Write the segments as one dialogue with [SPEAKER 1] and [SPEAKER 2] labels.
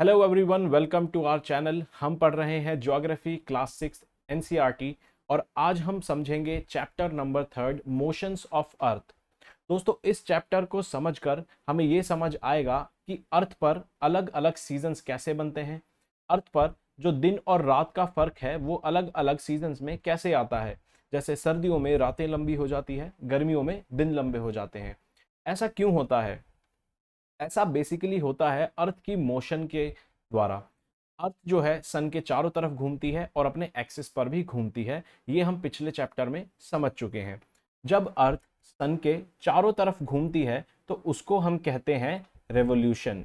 [SPEAKER 1] hello everyone welcome to our channel हम पढ़ रहे हैं ज्योग्राफी क्लास सिक्स एनसीईआरटी और आज हम समझेंगे chapter number third motions of earth दोस्तों इस चैप्टर को समझकर हमें ये समझ आएगा कि अर्थ पर अलग अलग सीजन्स कैसे बनते हैं अर्थ पर जो दिन और रात का फ़र्क है वो अलग अलग सीजन्स में कैसे आता है जैसे सर्दियों में रातें लंबी हो जाती है गर्मियों में दिन लंबे हो जाते हैं ऐसा क्यों होता है ऐसा बेसिकली होता है अर्थ की मोशन के द्वारा अर्थ जो है सन के चारों तरफ घूमती है और अपने एक्सिस पर भी घूमती है ये हम पिछले चैप्टर में समझ चुके हैं जब अर्थ सन के चारों तरफ घूमती है तो उसको हम कहते हैं रेवोल्यूशन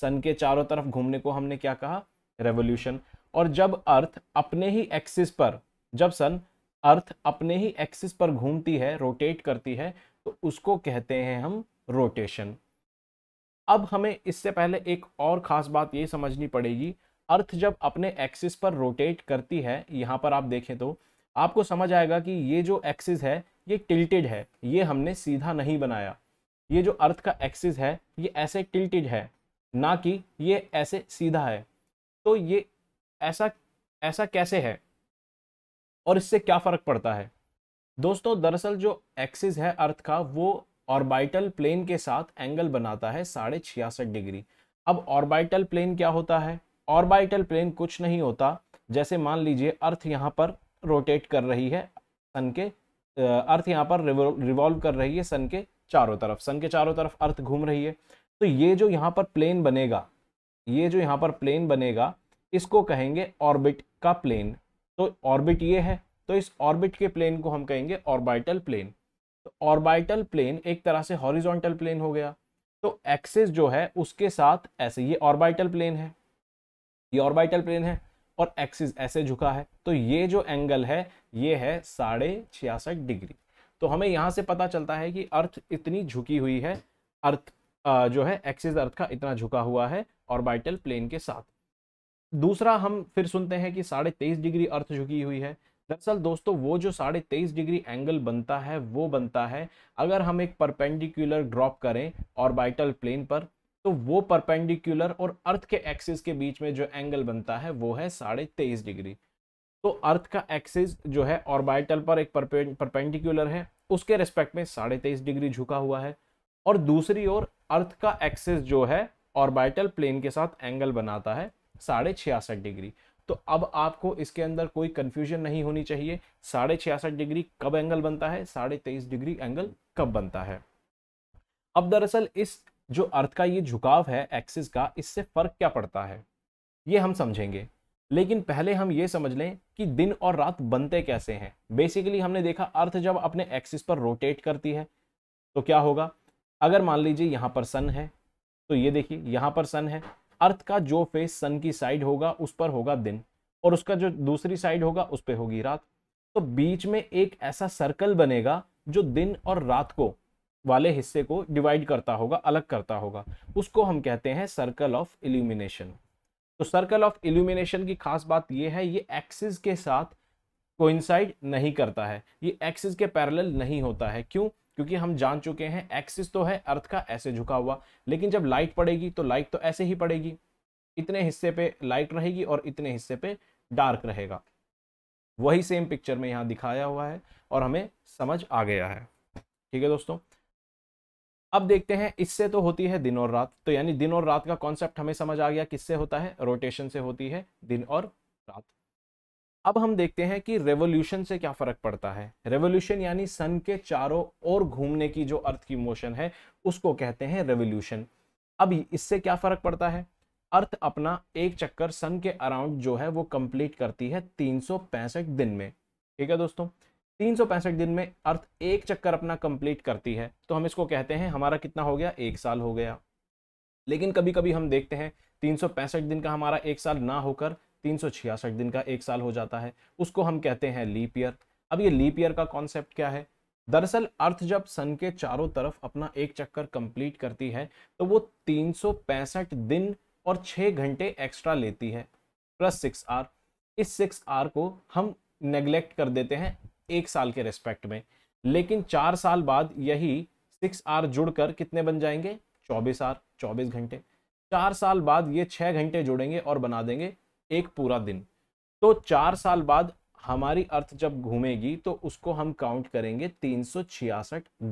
[SPEAKER 1] सन के चारों तरफ घूमने को हमने क्या कहा रेवोल्यूशन और जब अर्थ अपने ही एक्सिस पर जब सन अर्थ अपने ही एक्सिस पर घूमती है रोटेट करती है तो उसको कहते हैं हम रोटेशन अब हमें इससे पहले एक और ख़ास बात ये समझनी पड़ेगी अर्थ जब अपने एक्सिस पर रोटेट करती है यहाँ पर आप देखें तो आपको समझ आएगा कि ये जो एक्सिस है ये टिल्टेड है ये हमने सीधा नहीं बनाया ये जो अर्थ का एक्सिस है ये ऐसे टिल्टेड है ना कि ये ऐसे सीधा है तो ये ऐसा ऐसा कैसे है और इससे क्या फ़र्क पड़ता है दोस्तों दरअसल जो एक्सिस है अर्थ का वो ऑर्बिटल प्लेन के साथ एंगल बनाता है साढ़े छियासठ डिग्री अब ऑर्बिटल प्लेन क्या होता है ऑर्बिटल प्लेन कुछ नहीं होता जैसे मान लीजिए अर्थ यहाँ पर रोटेट कर रही है सन के अर्थ यहाँ पर रिवॉल्व कर रही है सन के चारों तरफ सन के चारों तरफ अर्थ घूम रही है तो ये जो यहाँ पर प्लेन बनेगा ये जो यहाँ पर प्लेन बनेगा इसको कहेंगे ऑर्बिट का प्लेन तो ऑर्बिट ये है तो इस ऑर्बिट के प्लेन को हम कहेंगे ऑर्बिटल प्लेन तो ऑर्बिटल प्लेन एक तरह से हॉरिजॉन्टल प्लेन हो गया तो एक्सिस जो है उसके साथ ऐसे ये ऑर्बिटल प्लेन है ये ऑर्बिटल प्लेन है और एक्सिस ऐसे झुका है तो ये जो एंगल है ये है साढ़े छियासठ डिग्री तो हमें यहाँ से पता चलता है कि अर्थ इतनी झुकी हुई है अर्थ जो है एक्सिस अर्थ का इतना झुका हुआ है ऑर्बिटल प्लेन के साथ दूसरा हम फिर सुनते हैं कि साढ़े तेईस डिग्री अर्थ झुकी हुई है दरअसल दोस्तों वो जो साढ़े तेईस डिग्री एंगल बनता है वो बनता है अगर हम एक परपेंडिकुलर ड्रॉप करें ऑर्बिटल प्लेन पर तो वो परपेंडिकुलर और अर्थ के एक्सिस के बीच में जो एंगल बनता है वो है साढ़े तेईस डिग्री तो अर्थ का एक्सिस जो है ऑर्बिटल पर एक परपेंडिकुलर है उसके रिस्पेक्ट में साढ़े तेईस डिग्री झुका हुआ है और दूसरी ओर अर्थ का एक्सिस जो है ऑर्बिटल प्लेन के साथ एंगल बनाता है साढ़े छियासठ डिग्री तो अब आपको इसके अंदर कोई कंफ्यूजन नहीं होनी चाहिए साढ़े छियासठ डिग्री कब एंगल बनता है साढ़े तेईस डिग्री एंगल कब बनता है अब दरअसल इस जो अर्थ का ये झुकाव है एक्सिस का इससे फर्क क्या पड़ता है ये हम समझेंगे लेकिन पहले हम ये समझ लें कि दिन और रात बनते कैसे हैं बेसिकली हमने देखा अर्थ जब अपने एक्सिस पर रोटेट करती है तो क्या होगा अगर मान लीजिए यहाँ पर सन है तो ये देखिए यहाँ पर सन है अर्थ का जो फेस सन की साइड होगा उस पर होगा दिन और उसका जो दूसरी साइड होगा उस पर होगी रात तो बीच में एक ऐसा सर्कल बनेगा जो दिन और रात को वाले हिस्से को डिवाइड करता होगा अलग करता होगा उसको हम कहते हैं सर्कल ऑफ इल्यूमिनेशन तो सर्कल ऑफ इल्यूमिनेशन की खास बात यह है ये एक्सिस के साथ कोइंसाइड नहीं करता है ये एक्सिस के पैरेलल नहीं होता है क्यों क्योंकि हम जान चुके हैं एक्सिस तो है अर्थ का ऐसे झुका हुआ लेकिन जब लाइट पड़ेगी तो लाइट तो ऐसे ही पड़ेगी इतने हिस्से पे लाइट रहेगी और इतने हिस्से पे डार्क रहेगा वही सेम पिक्चर में यहाँ दिखाया हुआ है और हमें समझ आ गया है ठीक है दोस्तों अब देखते हैं इससे तो होती है दिन और रात तो यानी दिन और रात का कॉन्सेप्ट हमें समझ आ गया किससे होता है रोटेशन से होती है दिन और रात अब हम देखते हैं कि रेवोल्यूशन से क्या फर्क पड़ता है रेवोल्यूशन यानी सन के चारों ओर घूमने की जो अर्थ की मोशन है उसको कहते हैं रेवोल्यूशन अब इससे क्या फर्क पड़ता है अर्थ अपना एक चक्कर सन के अराउंड जो है वो कंप्लीट करती है तीन दिन में ठीक है दोस्तों तीन दिन में अर्थ एक चक्कर अपना कंप्लीट करती है तो हम इसको कहते हैं हमारा कितना हो गया एक साल हो गया लेकिन कभी कभी हम देखते हैं तीन दिन का हमारा एक साल ना होकर तीन दिन का एक साल हो जाता है उसको हम कहते हैं लीप ईयर अब ये लीप ईयर का कॉन्सेप्ट क्या है दरअसल अर्थ जब सन के चारों तरफ अपना एक चक्कर कंप्लीट करती है तो वो तीन दिन और छः घंटे एक्स्ट्रा लेती है प्लस सिक्स आर इस सिक्स आर को हम नेग्लेक्ट कर देते हैं एक साल के रेस्पेक्ट में लेकिन चार साल बाद यही सिक्स आर जुड़कर कितने बन जाएंगे चौबीस आर चौबीस घंटे चार साल बाद ये छः घंटे जुड़ेंगे और बना देंगे एक पूरा दिन तो चार साल बाद हमारी अर्थ जब घूमेगी तो उसको हम काउंट करेंगे तीन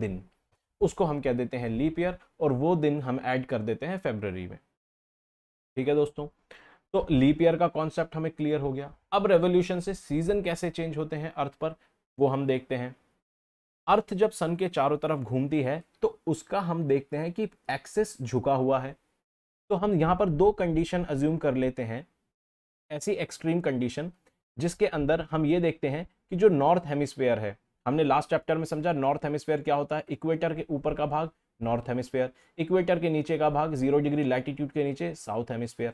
[SPEAKER 1] दिन उसको हम कह देते हैं लीप ईयर और वो दिन हम ऐड कर देते हैं फेबररी में ठीक है दोस्तों तो लीप ईयर का कॉन्सेप्ट हमें क्लियर हो गया अब रेवोल्यूशन से सीजन कैसे चेंज होते हैं अर्थ पर वो हम देखते हैं अर्थ जब सन के चारों तरफ घूमती है तो उसका हम देखते हैं कि एक्सेस झुका हुआ है तो हम यहाँ पर दो कंडीशन अज्यूम कर लेते हैं ऐसी एक्सट्रीम कंडीशन जिसके अंदर हम ये देखते हैं कि जो नॉर्थ हेमिस्फेयर है हमने लास्ट चैप्टर में समझा नॉर्थ हेमिस्फेयर क्या होता है इक्वेटर के ऊपर का भाग नॉर्थ हेमिस्फेयर इक्वेटर के नीचे का भाग जीरो डिग्री लैटिट्यूड के नीचे साउथ हेमिस्फेयर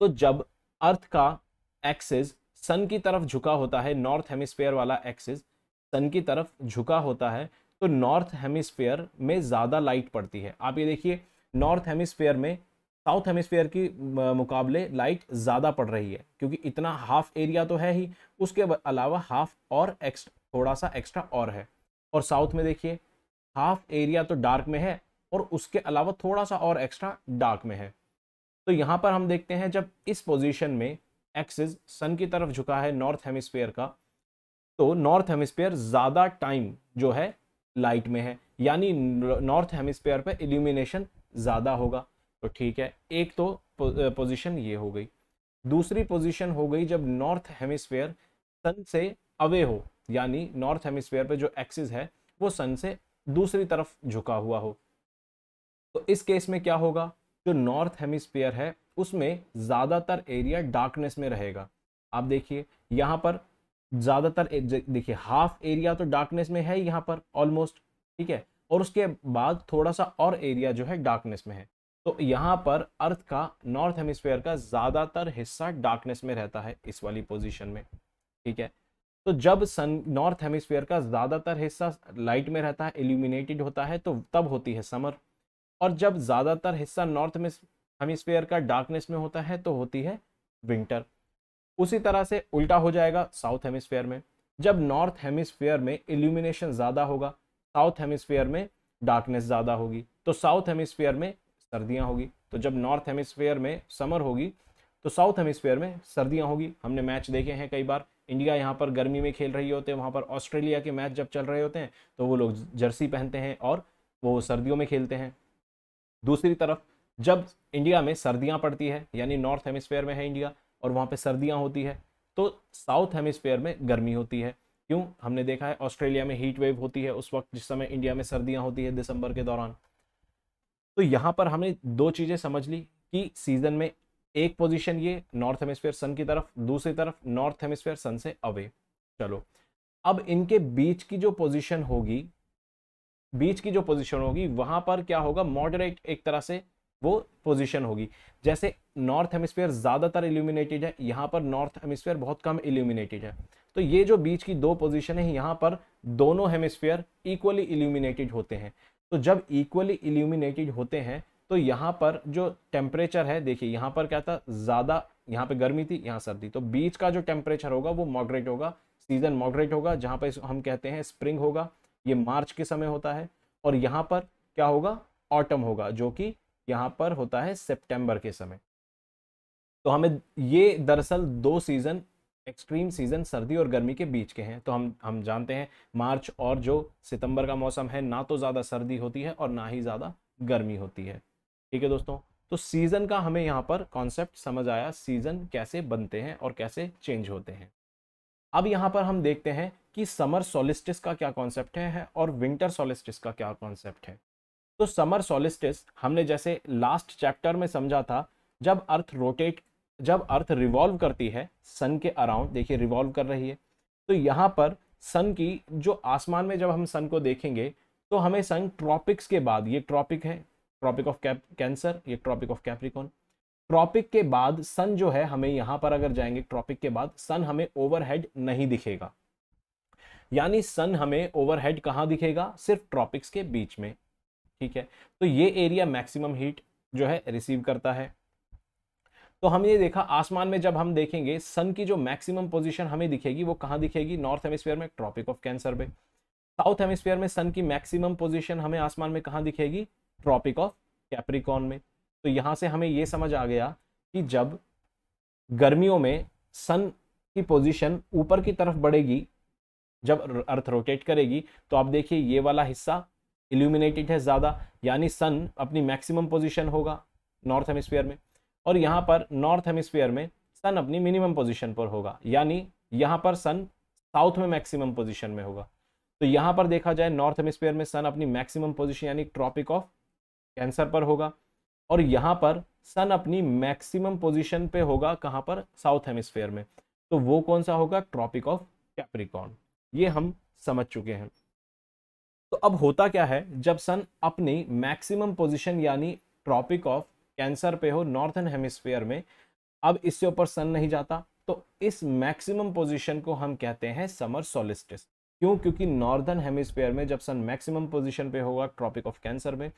[SPEAKER 1] तो जब अर्थ का एक्सेस सन की तरफ झुका होता है नॉर्थ हेमिस्फेयर वाला एक्सेस सन की तरफ झुका होता है तो नॉर्थ हेमिस्फेयर में ज़्यादा लाइट पड़ती है आप ये देखिए नॉर्थ हेमिस्फेयर में साउथ हेमिसफेयर की मुकाबले लाइट ज़्यादा पड़ रही है क्योंकि इतना हाफ एरिया तो है ही उसके अलावा हाफ और एक्स्ट्रा थोड़ा सा एक्स्ट्रा और है और साउथ में देखिए हाफ एरिया तो डार्क में है और उसके अलावा थोड़ा सा और एक्स्ट्रा डार्क में है तो यहाँ पर हम देखते हैं जब इस पोजीशन में एक्सिस सन की तरफ झुका है नॉर्थ हेमिसफेयर का तो नॉर्थ हेमिसफेयर ज़्यादा टाइम जो है लाइट में है यानी नॉर्थ हेमिसफेयर पर इल्यूमिनेशन ज़्यादा होगा तो ठीक है एक तो पोजीशन ये हो गई दूसरी पोजीशन हो गई जब नॉर्थ हेमिस्फेयर सन से अवे हो यानी नॉर्थ हेमिस्फेयर पे जो एक्सिस है वो सन से दूसरी तरफ झुका हुआ हो तो इस केस में क्या होगा जो नॉर्थ हेमिस्फेयर है उसमें ज़्यादातर एरिया डार्कनेस में रहेगा आप देखिए यहाँ पर ज़्यादातर देखिए हाफ एरिया तो डार्कनेस में है यहाँ पर ऑलमोस्ट ठीक है और उसके बाद थोड़ा सा और एरिया जो है डार्कनेस में है तो यहाँ पर अर्थ का नॉर्थ हेमिस्फेयर का ज़्यादातर हिस्सा डार्कनेस में रहता है इस वाली पोजिशन में ठीक है तो जब सन नॉर्थ हेमिस्फेयर का ज़्यादातर हिस्सा लाइट में रहता है इल्यूमिनेटेड होता है तो तब होती है समर और जब ज़्यादातर हिस्सा नॉर्थ हेमिस्फेयर का डार्कनेस में होता है तो होती है विंटर उसी तरह से उल्टा हो जाएगा साउथ हेमिस्फेयर में जब नॉर्थ हेमिस्फेयर में इल्यूमिनेशन ज़्यादा होगा साउथ हेमिस्फेयर में डार्कनेस ज़्यादा होगी तो साउथ हेमिस्फेयर में सर्दियाँ होगी तो जब नॉर्थ हेमिसफेयर में समर होगी तो साउथ हेमिसफेयर में सर्दियाँ होगी हमने मैच देखे हैं कई बार इंडिया यहाँ पर गर्मी में खेल रही होते हैं वहाँ पर ऑस्ट्रेलिया के मैच जब चल रहे होते हैं तो वो लोग जर्सी पहनते हैं और वो सर्दियों में खेलते हैं दूसरी तरफ जब इंडिया में सर्दियाँ पड़ती है यानी नॉर्थ हेमिसफेयर में है इंडिया और वहाँ पर सर्दियाँ होती है तो साउथ हेमिसफेयर में गर्मी होती है क्यों हमने देखा है ऑस्ट्रेलिया में हीट वेव होती है उस वक्त जिस समय इंडिया में सर्दियाँ होती है दिसंबर के दौरान तो यहां पर हमने दो चीज़ें समझ ली कि सीजन में एक पोजीशन ये नॉर्थ हेमिस्फेयर सन की तरफ दूसरी तरफ नॉर्थ हेमिस्फेयर सन से अवे चलो अब इनके बीच की जो पोजीशन होगी बीच की जो पोजीशन होगी वहां पर क्या होगा मॉडरेट एक तरह से वो पोजीशन होगी जैसे नॉर्थ हेमिस्फेयर ज़्यादातर इल्यूमिनेटेड है यहां पर नॉर्थ हेमिस्फेयर बहुत कम इल्यूमिनेटेड है तो ये जो बीच की दो पोजीशन है यहां पर दोनों हेमिस्फीयर इक्वली इल्यूमिनेटेड होते हैं तो जब इक्वली इल्यूमिनेटेड होते हैं तो यहाँ पर जो टेम्परेचर है देखिए यहाँ पर क्या था ज़्यादा यहाँ पे गर्मी थी यहाँ सर्दी तो बीच का जो टेम्परेचर होगा वो मॉडरेट होगा सीजन मॉडरेट होगा जहाँ पर हम कहते हैं स्प्रिंग होगा ये मार्च के समय होता है और यहाँ पर क्या होगा ऑटम होगा जो कि यहाँ पर होता है सेप्टेम्बर के समय तो हमें ये दरअसल दो सीज़न एक्सट्रीम सीज़न सर्दी और गर्मी के बीच के हैं तो हम हम जानते हैं मार्च और जो सितंबर का मौसम है ना तो ज़्यादा सर्दी होती है और ना ही ज़्यादा गर्मी होती है ठीक है दोस्तों तो सीज़न का हमें यहाँ पर कॉन्सेप्ट समझ आया सीज़न कैसे बनते हैं और कैसे चेंज होते हैं अब यहाँ पर हम देखते हैं कि समर सोलिस्टिस का क्या कॉन्सेप्ट है और विंटर सोलिस्टिस का क्या कॉन्सेप्ट है तो समर सोलिस्टिस हमने जैसे लास्ट चैप्टर में समझा था जब अर्थ रोटेट जब अर्थ रिवॉल्व करती है सन के अराउंड देखिए रिवॉल्व कर रही है तो यहाँ पर सन की जो आसमान में जब हम सन को देखेंगे तो हमें सन ट्रॉपिक्स के बाद ये ट्रॉपिक है ट्रॉपिक ऑफ कैप कैंसर ये ट्रॉपिक ऑफ कैप्रिकॉन ट्रॉपिक के बाद सन जो है हमें यहाँ पर अगर जाएंगे ट्रॉपिक के बाद सन हमें ओवरहेड नहीं दिखेगा यानी सन हमें ओवरहेड कहाँ दिखेगा सिर्फ ट्रॉपिक्स के बीच में ठीक है तो ये एरिया मैक्सिमम हीट जो है रिसीव करता है तो हम ये देखा आसमान में जब हम देखेंगे सन की जो मैक्सिमम पोजीशन हमें दिखेगी वो कहाँ दिखेगी नॉर्थ हेमिस्फीयर में ट्रॉपिक ऑफ कैंसर पे साउथ हेमिस्फीयर में सन की मैक्सिमम पोजीशन हमें आसमान में कहाँ दिखेगी ट्रॉपिक ऑफ कैप्रिकॉन में तो यहाँ से हमें ये समझ आ गया कि जब गर्मियों में सन की पोजिशन ऊपर की तरफ बढ़ेगी जब अर्थ रोटेट करेगी तो आप देखिए ये वाला हिस्सा इल्यूमिनेटेड है ज़्यादा यानी सन अपनी मैक्सिमम पोजीशन होगा नॉर्थ हेमिस्फीयर में और यहाँ पर नॉर्थ हेमिस्फीयर में सन अपनी मिनिमम पोजिशन पर होगा यानी यहाँ पर सन साउथ में मैक्सिमम पोजिशन में होगा तो यहाँ पर देखा जाए नॉर्थ हेमिस्फीयर में सन अपनी मैक्सिमम पोजिशन यानी ट्रॉपिक ऑफ कैंसर पर होगा और यहाँ पर सन अपनी मैक्सिमम पोजिशन पे होगा कहाँ पर साउथ हेमिस्फीयर में तो वो कौन सा होगा ट्रॉपिक ऑफ कैप्रिकॉन ये हम समझ चुके हैं तो अब होता क्या है जब सन अपनी मैक्सिमम पोजीशन यानी ट्रॉपिक ऑफ कैंसर पे हो नॉर्थन हेमिस्फीयर में अब इससे ऊपर सन नहीं जाता तो इस मैक्सिमम पोजीशन को हम कहते हैं समर सोलिस्टिस क्यों क्योंकि नॉर्दर्न हेमिस्फीयर में जब सन मैक्सिमम पोजीशन पे होगा ट्रॉपिक ऑफ कैंसर में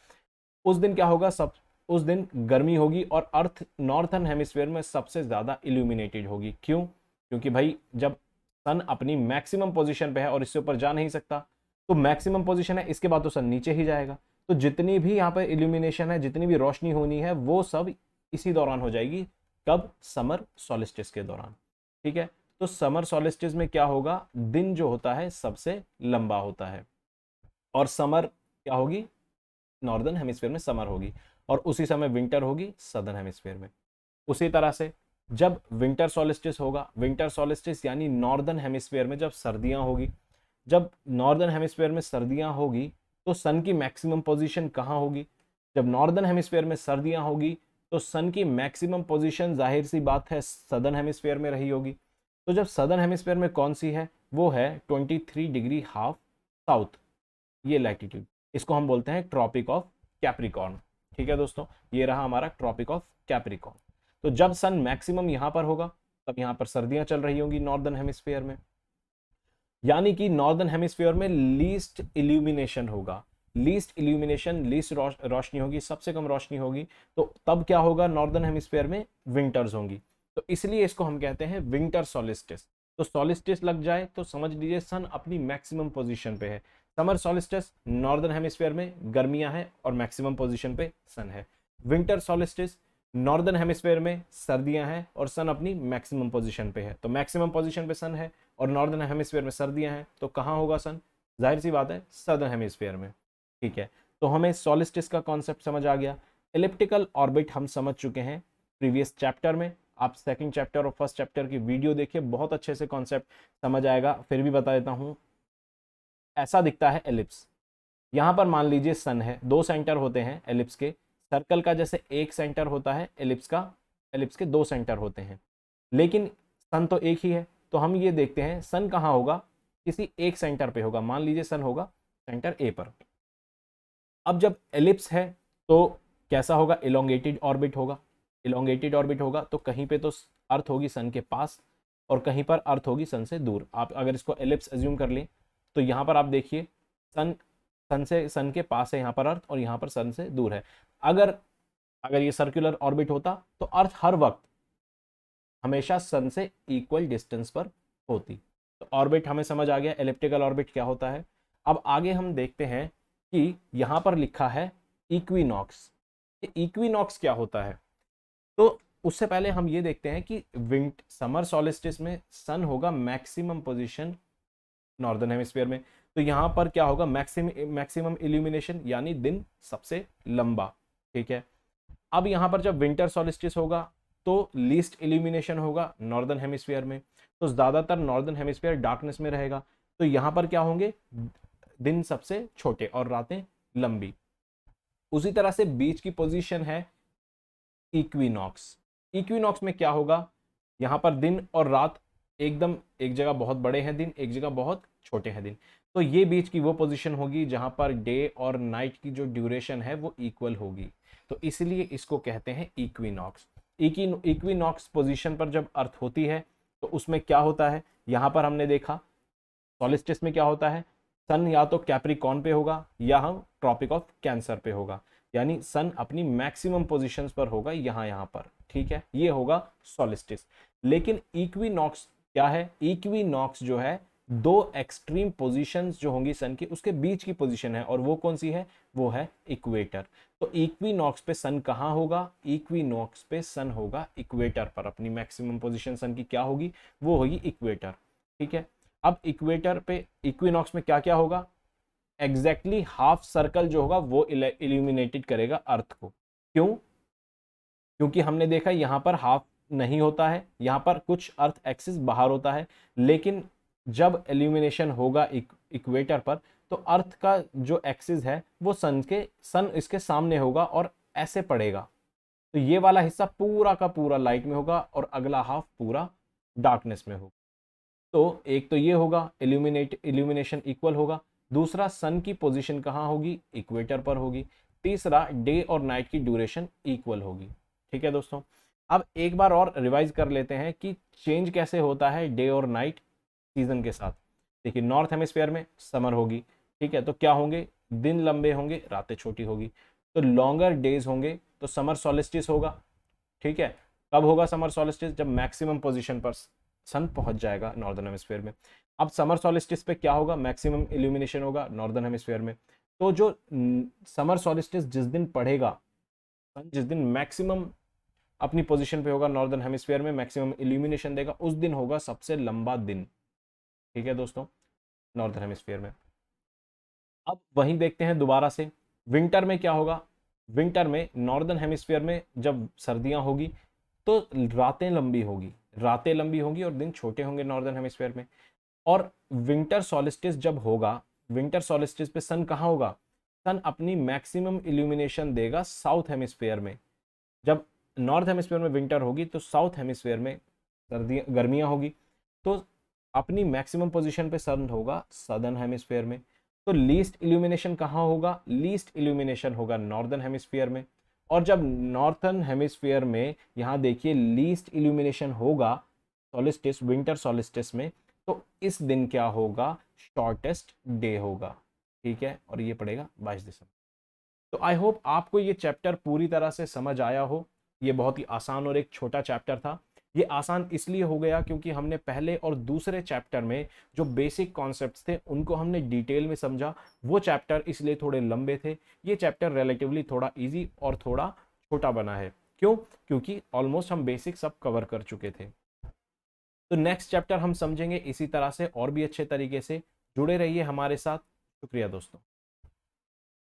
[SPEAKER 1] उस दिन क्या होगा सब उस दिन गर्मी होगी और अर्थ नॉर्थन हेमिस्फीयर में सबसे ज़्यादा इल्यूमिनेटेड होगी क्यों क्योंकि भाई जब सन अपनी मैक्सिमम पोजिशन पे है और इससे ऊपर जा नहीं सकता तो मैक्सिमम पोजिशन है इसके बाद तो सन नीचे ही जाएगा तो जितनी भी यहाँ पर इल्यूमिनेशन है जितनी भी रोशनी होनी है वो सब इसी दौरान हो जाएगी कब समर सोलिस्टिस के दौरान ठीक है तो समर सोलिस्टिस में क्या होगा दिन जो होता है सबसे लंबा होता है और समर क्या होगी नॉर्दर्न हेमिस्फेयर में समर होगी और उसी समय विंटर होगी सदर्न हेमिस्फीयर में उसी तरह से जब विंटर सोलिस्टिस होगा विंटर सोलिस्टिस यानी नॉर्दर्न हेमिस्फीयर में जब सर्दियां होगी जब नॉर्दर्न हेमिस्फेयर में सर्दियां होगी तो सन की मैक्सिमम पोजीशन कहाँ होगी जब नॉर्दर्न हेमिस्फेयर में सर्दियाँ होगी तो सन की मैक्सिमम पोजीशन जाहिर सी बात है सदर्न हेमिस्फेयर में रही होगी तो जब सदर्न हेमिस्फेयर में कौन सी है वो है 23 डिग्री हाफ साउथ ये लैटिट्यूड इसको हम बोलते हैं ट्रॉपिक ऑफ कैप्रिकॉर्न ठीक है दोस्तों ये रहा हमारा ट्रॉपिक ऑफ कैप्रिकॉर्न तो जब सन मैक्सिमम यहाँ पर होगा तब यहाँ पर सर्दियाँ चल रही होंगी नॉर्दर्न हेमिस्फेयर में यानी कि नॉर्दर्न हेमिस्फीयर में लीस्ट इल्यूमिनेशन होगा लीस्ट इल्यूमिनेशन लीस्ट रोशनी होगी सबसे कम रोशनी होगी तो तब क्या होगा नॉर्दर्न हेमिस्फीयर में विंटर्स होंगी तो इसलिए इसको हम कहते हैं विंटर सोलिस्टिस तो सोलिस्टिस लग जाए तो समझ लीजिए सन अपनी मैक्सिमम पोजिशन पे है समर सोलिस्टिस नॉर्दर्न हेमिस्फीयर में गर्मियां हैं और मैक्सिमम पोजिशन पे सन है विंटर सोलिस्टिस नॉर्दर्न हेमिस्फीयर में सर्दियां हैं और सन अपनी मैक्सिमम पोजिशन पे है तो मैक्सिमम पोजिशन पे सन है और नॉर्दर्न हेमिसफेयर में सर्दियाँ हैं तो कहाँ होगा सन जाहिर सी बात है सदर्न हेमिसफेयर में ठीक है तो हमें सोलिस्टिस का कॉन्सेप्ट समझ आ गया इलिप्टिकल ऑर्बिट हम समझ चुके हैं प्रीवियस चैप्टर में आप सेकंड चैप्टर और फर्स्ट चैप्टर की वीडियो देखिए बहुत अच्छे से कॉन्सेप्ट समझ आएगा फिर भी बता देता हूँ ऐसा दिखता है एलिप्स यहाँ पर मान लीजिए सन है दो सेंटर होते हैं एलिप्स के सर्कल का जैसे एक सेंटर होता है एलिप्स का एलिप्स के दो सेंटर होते हैं लेकिन सन तो एक ही है तो हम ये देखते हैं सन कहाँ होगा किसी एक सेंटर पे होगा मान लीजिए सन होगा सेंटर ए पर अब जब एलिप्स है तो कैसा होगा इलोंगेटेड ऑर्बिट होगा इलोंगेटेड ऑर्बिट होगा तो कहीं पे तो अर्थ होगी सन के पास और कहीं पर अर्थ होगी सन से दूर आप अगर इसको एलिप्स एज्यूम कर लें तो यहाँ पर आप देखिए सन सन से सन के पास है यहाँ पर अर्थ और यहाँ पर सन से दूर है अगर अगर ये सर्कुलर ऑर्बिट होता तो अर्थ हर वक्त हमेशा सन से इक्वल डिस्टेंस पर होती तो ऑर्बिट हमें समझ आ गया इलेप्टिकल ऑर्बिट क्या होता है अब आगे हम देखते हैं कि यहाँ पर लिखा है इक्विनॉक्स इक्विनॉक्स क्या होता है तो उससे पहले हम ये देखते हैं कि विंट समर सॉलिस्टिस में सन होगा मैक्सिमम पोजिशन नॉर्दर्न हेमिस्फीयर में तो यहाँ पर क्या होगा मैक्सिम मैक्सिमम इल्यूमिनेशन यानी दिन सबसे लंबा ठीक है अब यहाँ पर जब विंटर सॉलिस्टिस होगा तो लीस्ट इल्यूमिनेशन होगा नॉर्दर्न हेमिस्फीयर में तो ज़्यादातर नॉर्दर्न हेमिस्फीयर डार्कनेस में रहेगा तो यहाँ पर क्या होंगे दिन सबसे छोटे और रातें लंबी उसी तरह से बीच की पोजीशन है इक्विनॉक्स इक्विनॉक्स में क्या होगा यहाँ पर दिन और रात एकदम एक जगह बहुत बड़े हैं दिन एक जगह बहुत छोटे हैं दिन तो ये बीच की वो पोजीशन होगी जहाँ पर डे और नाइट की जो ड्यूरेशन है वो इक्वल होगी तो इसलिए इसको कहते हैं इक्विनॉक्स इक्विनॉक्स पोजीशन पर जब अर्थ होती है तो उसमें क्या होता है यहाँ पर हमने देखा सॉलिस्टिस में क्या होता है सन या तो कैप्रिकॉन पे होगा या हम ट्रॉपिक ऑफ कैंसर पे होगा यानी सन अपनी मैक्सिमम पोजिशन पर होगा यहाँ यहाँ पर ठीक है ये होगा सॉलिस्टिस लेकिन इक्विनॉक्स क्या है इक्विनॉक्स जो है दो एक्सट्रीम पोजीशंस जो होंगी सन की उसके बीच की पोजीशन है और वो कौन सी है वो है इक्वेटर तो इक्विनॉक्स पे सन कहाँ होगा इक्विनॉक्स पे सन होगा इक्वेटर पर अपनी मैक्सिमम पोजीशन सन की क्या होगी वो होगी इक्वेटर ठीक है अब इक्वेटर पे इक्वीनॉक्स में क्या क्या होगा एग्जैक्टली हाफ सर्कल जो होगा वो इल्यूमिनेटेड करेगा अर्थ को क्यों क्योंकि हमने देखा यहाँ पर हाफ नहीं होता है यहाँ पर कुछ अर्थ एक्सिस बाहर होता है लेकिन जब एल्यूमिनेशन होगा इक्वेटर पर तो अर्थ का जो एक्सिस है वो सन के सन इसके सामने होगा और ऐसे पड़ेगा तो ये वाला हिस्सा पूरा का पूरा लाइट में होगा और अगला हाफ पूरा डार्कनेस में होगा तो एक तो ये होगा एल्यूमिनेट एल्यूमिनेशन इक्वल होगा दूसरा सन की पोजीशन कहाँ होगी इक्वेटर पर होगी तीसरा डे और नाइट की ड्यूरेशन इक्वल होगी ठीक है दोस्तों अब एक बार और रिवाइज कर लेते हैं कि चेंज कैसे होता है डे और नाइट सीज़न के साथ देखिए नॉर्थ हेमिस्फेयर में समर होगी ठीक है तो क्या होंगे दिन लंबे होंगे रातें छोटी होगी तो लॉन्गर डेज होंगे तो समर सॉलिस्टिस होगा ठीक है कब होगा समर सॉलिस्टिस जब मैक्सिमम पोजिशन पर सन पहुंच जाएगा नॉर्दर्न हेमिस्फेयर में अब समर सॉलिस्टिस पे क्या होगा मैक्सिमम इल्यूमिनेशन होगा नॉर्दर्न हेमिस्फेयर में तो जो समर सॉलिस्टिस जिस दिन पढ़ेगा सन जिस दिन मैक्सिमम अपनी पोजीशन पे होगा नॉर्दर्न हेमिस्फेयर में मैक्सिमम इल्यूमिनेशन देगा उस दिन होगा सबसे लंबा दिन ठीक है दोस्तों नॉर्दर्न हेमिस्फीयर में अब वहीं देखते हैं दोबारा से विंटर में क्या होगा विंटर में नॉर्दर्न हेमिस्फीयर में जब सर्दियां होगी तो रातें लंबी होगी रातें लंबी होंगी और दिन छोटे होंगे नॉर्दर्न हेमिस्फीयर में और विंटर सॉलिस्टिस जब होगा विंटर सॉलिस्टिस पे सन कहाँ होगा सन अपनी मैक्सिमम इल्यूमिनेशन देगा साउथ हेमिस्फीयर में जब नॉर्थ हेमिस्फीयर में विंटर होगी तो साउथ हेमिस्फीयर में सर्दियाँ गर्मियाँ होगी तो अपनी मैक्सिमम पोजीशन पे सन होगा सदर्न हेमिस्फीयर में तो लीस्ट इल्यूमिनेशन कहाँ होगा लीस्ट इल्यूमिनेशन होगा नॉर्दर्न हेमिस्फीयर में और जब नॉर्थन हेमिस्फीयर में यहाँ देखिए लीस्ट इल्यूमिनेशन होगा सोलिस्टिस विंटर सोलिस्टिस में तो इस दिन क्या होगा शॉर्टेस्ट डे होगा ठीक है और ये पड़ेगा बाईस दिसंबर तो आई होप आपको ये चैप्टर पूरी तरह से समझ आया हो ये बहुत ही आसान और एक छोटा चैप्टर था ये आसान इसलिए हो गया क्योंकि हमने पहले और दूसरे चैप्टर में जो बेसिक कॉन्सेप्ट थे उनको हमने डिटेल में समझा वो चैप्टर इसलिए थोड़े लंबे थे ये चैप्टर रिलेटिवली थोड़ा ईजी और थोड़ा छोटा बना है क्यों क्योंकि ऑलमोस्ट हम बेसिक सब कवर कर चुके थे तो नेक्स्ट चैप्टर हम समझेंगे इसी तरह से और भी अच्छे तरीके से जुड़े रहिए हमारे साथ शुक्रिया दोस्तों